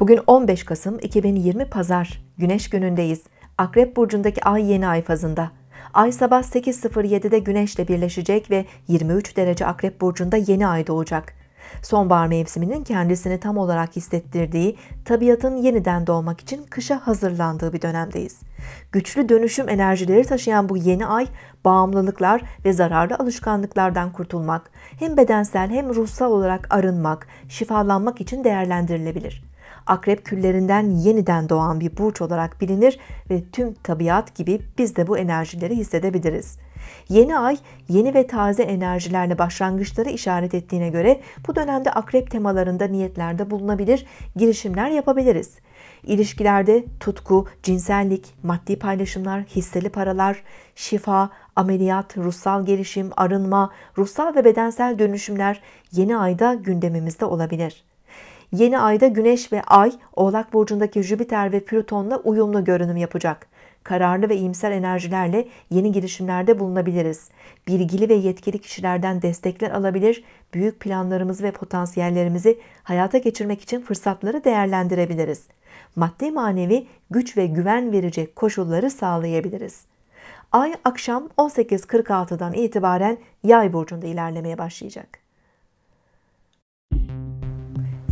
Bugün 15 Kasım 2020 Pazar, Güneş günündeyiz. Akrep Burcu'ndaki ay yeni ay fazında. Ay sabah 8.07'de Güneş'le birleşecek ve 23 derece Akrep Burcu'nda yeni ay doğacak. Sonbahar mevsiminin kendisini tam olarak hissettirdiği, tabiatın yeniden doğmak için kışa hazırlandığı bir dönemdeyiz. Güçlü dönüşüm enerjileri taşıyan bu yeni ay, bağımlılıklar ve zararlı alışkanlıklardan kurtulmak, hem bedensel hem ruhsal olarak arınmak, şifalanmak için değerlendirilebilir. Akrep küllerinden yeniden doğan bir burç olarak bilinir ve tüm tabiat gibi biz de bu enerjileri hissedebiliriz. Yeni ay yeni ve taze enerjilerle başlangıçları işaret ettiğine göre bu dönemde akrep temalarında niyetlerde bulunabilir, girişimler yapabiliriz. İlişkilerde tutku, cinsellik, maddi paylaşımlar, hisseli paralar, şifa, ameliyat, ruhsal gelişim, arınma, ruhsal ve bedensel dönüşümler yeni ayda gündemimizde olabilir.'' Yeni ayda Güneş ve Ay, Oğlak burcundaki Jüpiter ve Plüton'la uyumlu görünüm yapacak. Kararlı ve iyimser enerjilerle yeni girişimlerde bulunabiliriz. Bilgili ve yetkili kişilerden destekler alabilir, büyük planlarımızı ve potansiyellerimizi hayata geçirmek için fırsatları değerlendirebiliriz. Maddi manevi güç ve güven verecek koşulları sağlayabiliriz. Ay akşam 18.46'dan itibaren Yay burcunda ilerlemeye başlayacak.